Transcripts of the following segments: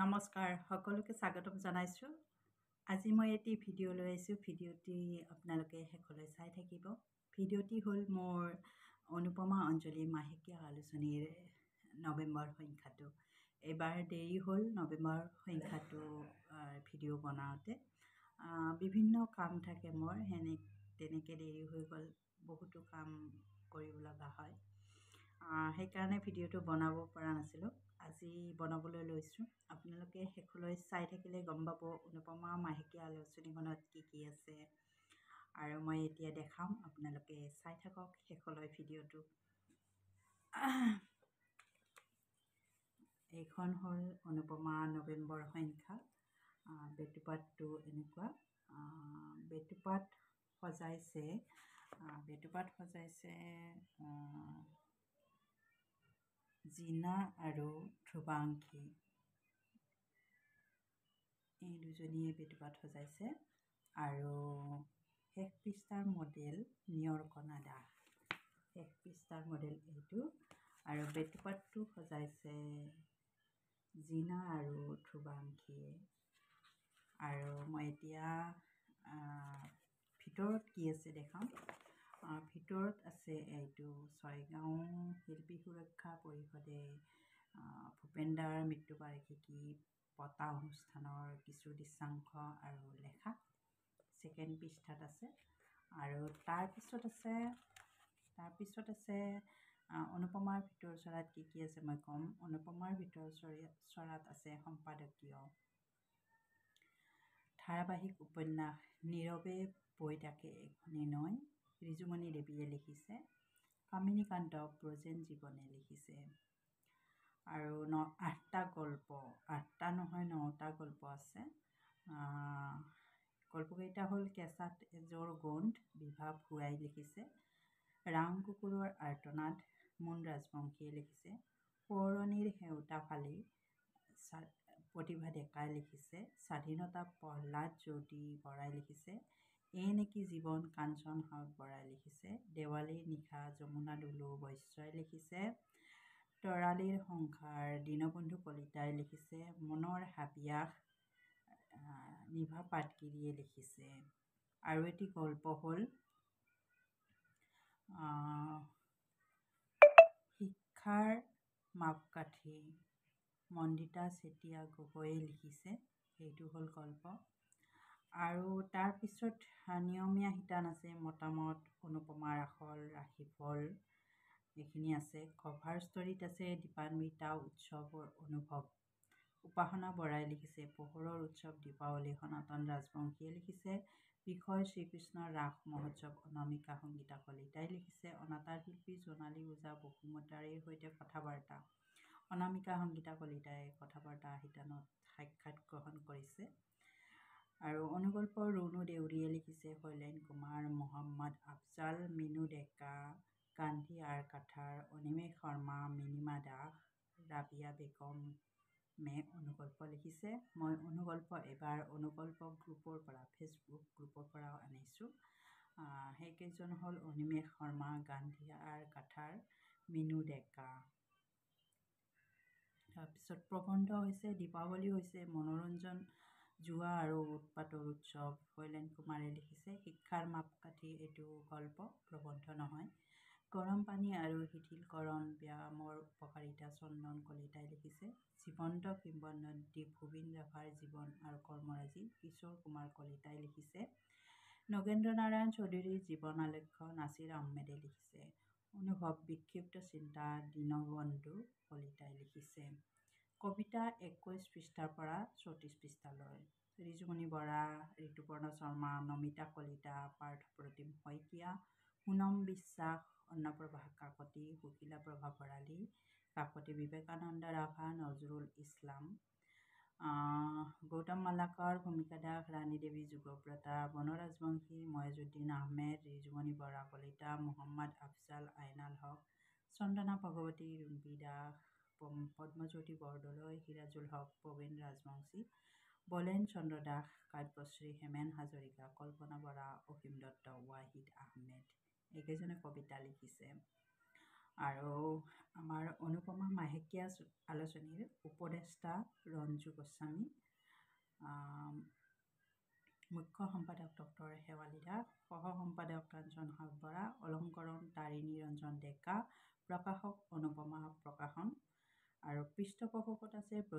নমস্কাৰ সকলোকে স্বাগতম জনাইছোঁ আজি মই এটি ভিডিঅ' লৈ আহিছোঁ ভিডিঅ'টি আপোনালোকে শেষলৈ চাই থাকিব ভিডিঅ'টি হ'ল মোৰ অনুপমা অঞ্জলি মাহেকীয়া আলোচনীৰ নৱেম্বৰ সংখ্যাটো এইবাৰ দেৰি হ'ল নৱেম্বৰ সংখ্যাটো ভিডিঅ' বনাওঁতে বিভিন্ন কাম থাকে মোৰ সেনে তেনেকৈ দেৰি হৈ গ'ল বহুতো কাম কৰিব লগা হয় সেইকাৰণে ভিডিঅ'টো বনাব পৰা নাছিলোঁ আজি বনাবলৈ লৈছোঁ আপোনালোকে শেষলৈ চাই থাকিলে গম পাব অনুপমা মাহেকীয়া আলোচনীখনত কি কি আছে আৰু মই এতিয়া দেখাম আপোনালোকে চাই থাকক শেষলৈ ভিডিঅ'টো এইখন হ'ল অনুপমা নৱেম্বৰ সংখ্যা বেটুপাতটো এনেকুৱা বেটুপাত সজাইছে বেটুপাত সজাইছে জিনা আৰু ধ্ৰুৱাংশী এই দুজনীয়ে বেটুপাত সজাইছে আৰু শেষ পৃষ্ঠাৰ মডেল নিয়ৰকণা দাস শেষ পৃষ্ঠাৰ মডেল এইটো আৰু বেটুপাতটো সজাইছে জিনা আৰু ধ্ৰুৱাংশীয়ে আৰু মই এতিয়া ভিতৰত কি আছে দেখাম ভিতৰত আছে এইটো ছয়গাঁও শিল্পী সুৰক্ষা পৰিষদে ভূপেন দাৰ মৃত্যুবাৰ্ষিকী পতা অনুষ্ঠানৰ কিছু দৃশ্যাংশ আৰু লেখা ছেকেণ্ড পৃষ্ঠাত আছে আৰু তাৰপিছত আছে তাৰপিছত আছে অনুপমাৰ ভিতৰ চৰাত কি কি আছে মই ক'ম অনুপমাৰ ভিতৰ চৰাত আছে সম্পাদকীয় ধাৰাবাহিক উপন্যাস নীৰৱে বৈ তাকে এখনেই নৈ ঋজুমণি দেৱীয়ে লিখিছে কামিনীকান্ত ব্ৰজেন জীৱনে লিখিছে আৰু ন আঠটা গল্প আঠটা নহয় নটা গল্প আছে গল্পকেইটা হ'ল কেঁচা তেজৰ গোন্ধ বিভা ভুৱাই লিখিছে ৰাম কুকুৰৰ আৰ্তনাত মোন ৰাজবংশীয়ে লিখিছে সোঁৱৰণীৰ সেউতা ফালি প্ৰতিভা ডেকাই লিখিছে স্বাধীনতা প্ৰহ্লাদ জ্যোতি বৰাই লিখিছে এই নেকি জীৱন কাঞ্চন বৰাই লিখিছে দেৱালীৰ নিশা যমুনা দুলু বৈশ্যই লিখিছে তৰালিৰ সংসাৰ দীনবন্ধু কলিতাই লিখিছে মনৰ হাবিয়াস নিভা পাটগিৰিয়ে লিখিছে আৰু এটি গল্প হ'ল শিক্ষাৰ মাপকাঠি মন্দিতা চেতিয়া গগৈয়ে লিখিছে সেইটো হ'ল গল্প আৰু তাৰপিছত নিয়মীয়া শিতান আছে মতামত অনুপমা ৰাসল ৰাশিফল এইখিনি আছে কভাৰ ষ্টৰীত আছে দীপান্বিতা উৎসৱৰ অনুভৱ উপাসনা বৰাই লিখিছে পোহৰৰ উৎসৱ দীপাৱলী সনাতন ৰাজবংশীয়ে লিখিছে বিষয় শ্ৰীকৃষ্ণ ৰাস মহোৎসৱ অনামিকা সংগীতা কলিতাই লিখিছে অনাতাৰ শিল্পী জোনালী ওজা বসুমতাৰীৰ সৈতে কথা বাৰ্তা অনামিকা সংগীতা কলিতাই কথা বাৰ্তা শিতানত সাক্ষাৎ গ্ৰহণ কৰিছে গল্প ৰুণু দেউৰীয়ে লিখিছে শৈলেন কুমাৰ মহম্মদ আফজাল মিনু ডেকা গান্ধী আৰ কাঠাৰ অনিমেষ শৰ্মা মিনিমা দাস ৰাবিয়া বেগমে অনুগল্প লিখিছে মই অনুগল্প এইবাৰ অনুগল্প গ্ৰুপৰ পৰা ফেচবুক গ্ৰুপৰ পৰাও আনিছোঁ সেইকেইজন হ'ল অনিমেষ শৰ্মা গান্ধী আৰ কাঠাৰ মিনু ডেকা তাৰপিছত প্ৰবন্ধ হৈছে দীপাৱলী হৈছে মনোৰঞ্জন জোৱা আৰু উৎপাতৰ উৎসৱ শৈলেন কুমাৰে লিখিছে শিক্ষাৰ মাপকাঠি এইটো গল্প প্ৰবন্ধ নহয় গৰম পানী আৰু শিথিলকৰণ ব্যায়ামৰ উপকাৰিতা চন্দন কলিতাই লিখিছে জীৱন্ত কিম্বদন্তী ভূবিন ৰাভাৰ জীৱন আৰু কৰ্মৰাজি কিশোৰ কুমাৰ কলিতাই লিখিছে নগেন্দ্ৰ নাৰায়ণ চৌধুৰীৰ জীৱন আলক্ষ নাচিৰ আহমেদে লিখিছে অনুভৱ বিক্ষিপ্ত চিন্তা দীনবন্ধু কলিতাই লিখিছে কবিতা একৈছ পৃষ্ঠাৰ পৰা চৌত্ৰিছ পৃষ্ঠালৈ ৰিজুমণি বৰা ঋতুপৰ্ণ শৰ্মা নমিতা কলিতা পাৰ্থ প্ৰতিম শইকীয়া সোণম বিশ্বাস অন্নপ্ৰভা কাকতি কুকিলা প্ৰভা ভৰালী কাকতি বিবেকানন্দ ৰাভা নজৰুল ইছলাম গৌতম মালাকৰ ভূমিকা দাস ৰাণী ৰাণীদেৱী যুগব্ৰতা বনৰাজবংশী ময়জুদ্দিন আহমেদ ৰিজুমণি বৰা কলিতা মহম্মদ আফজাল আইনাল হক চন্দনা ভগৱতী ৰুম্পী দাস পদ্মজ্যোতি বৰদলৈ হিৰাজুল হক প্ৰবীণ ৰাজবংশী বলেন চন্দ্ৰ দাস কাব্যশ্ৰী হেমেন হাজৰিকা কল্পনা বৰা অসীম দত্ত ৱাহিদ আহমেদ এইকেইজনে কবিতা লিখিছে আৰু আমাৰ অনুপমা মাহেকীয়া আলোচনীৰ উপদেষ্টা ৰঞ্জু গোস্বামী মুখ্য সম্পাদক ডক্টৰ শেৱালী দাস সহ সম্পাদক ৰঞ্জন হাগবৰা অলংকৰণ তাৰিণী ৰঞ্জন ডেকা প্ৰকাশক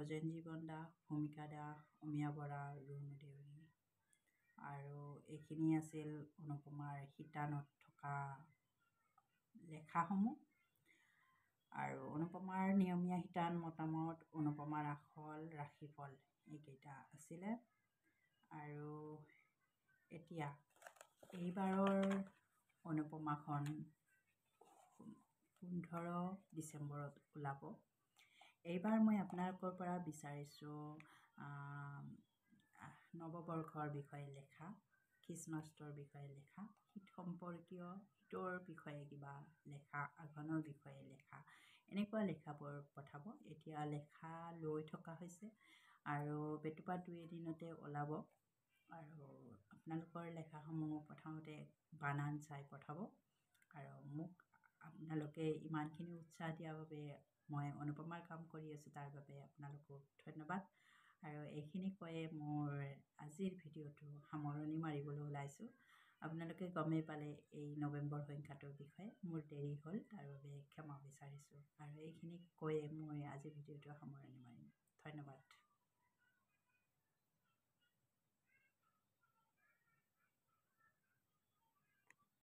গজেন জীৱন দাস ভূমিকা দাস অমিয়া বৰা ৰুণু দেউৰী আৰু এইখিনি আছিল অনুপমাৰ শিতানত থকা লেখাসমূহ আৰু অনুপমাৰ নিয়মীয়া শিতান মতামত অনুপমা ৰাসল ৰাশিফল এইকেইটা আছিলে আৰু এতিয়া এইবাৰৰ অনুপমাখন পোন্ধৰ ডিচেম্বৰত ওলাব এইবাৰ মই আপোনালোকৰ পৰা বিচাৰিছোঁ নৱবৰ্ষৰ বিষয়ে লেখা খ্ৰীষ্টমাষ্টৰ বিষয়ে লেখা শীত সম্পৰ্কীয় শীতৰ বিষয়ে কিবা লেখা আঘোণৰ বিষয়ে লেখা এনেকুৱা লেখাবোৰ পঠাব এতিয়া লেখা লৈ থকা হৈছে আৰু বেটুপাত দুই এদিনতে ওলাব আৰু আপোনালোকৰ লেখাসমূহ প্ৰথমতে বানান চাই পঠাব আৰু মোক আপোনালোকে ইমানখিনি উৎসাহ দিয়াৰ বাবে মই অনুপমাৰ কাম কৰি আছোঁ তাৰ বাবে আপোনালোকক ধন্যবাদ আৰু এইখিনি কৈয়ে মোৰ আজিৰ ভিডিঅ'টো সামৰণি মাৰিবলৈ ওলাইছোঁ আপোনালোকে গমেই পালে এই নৱেম্বৰ সংখ্যাটোৰ বিষয়ে মোৰ দেৰি হ'ল তাৰ বাবে ক্ষমা বিচাৰিছোঁ আৰু এইখিনি কৈয়ে মই আজিৰ ভিডিঅ'টো সামৰণি মাৰিম ধন্যবাদ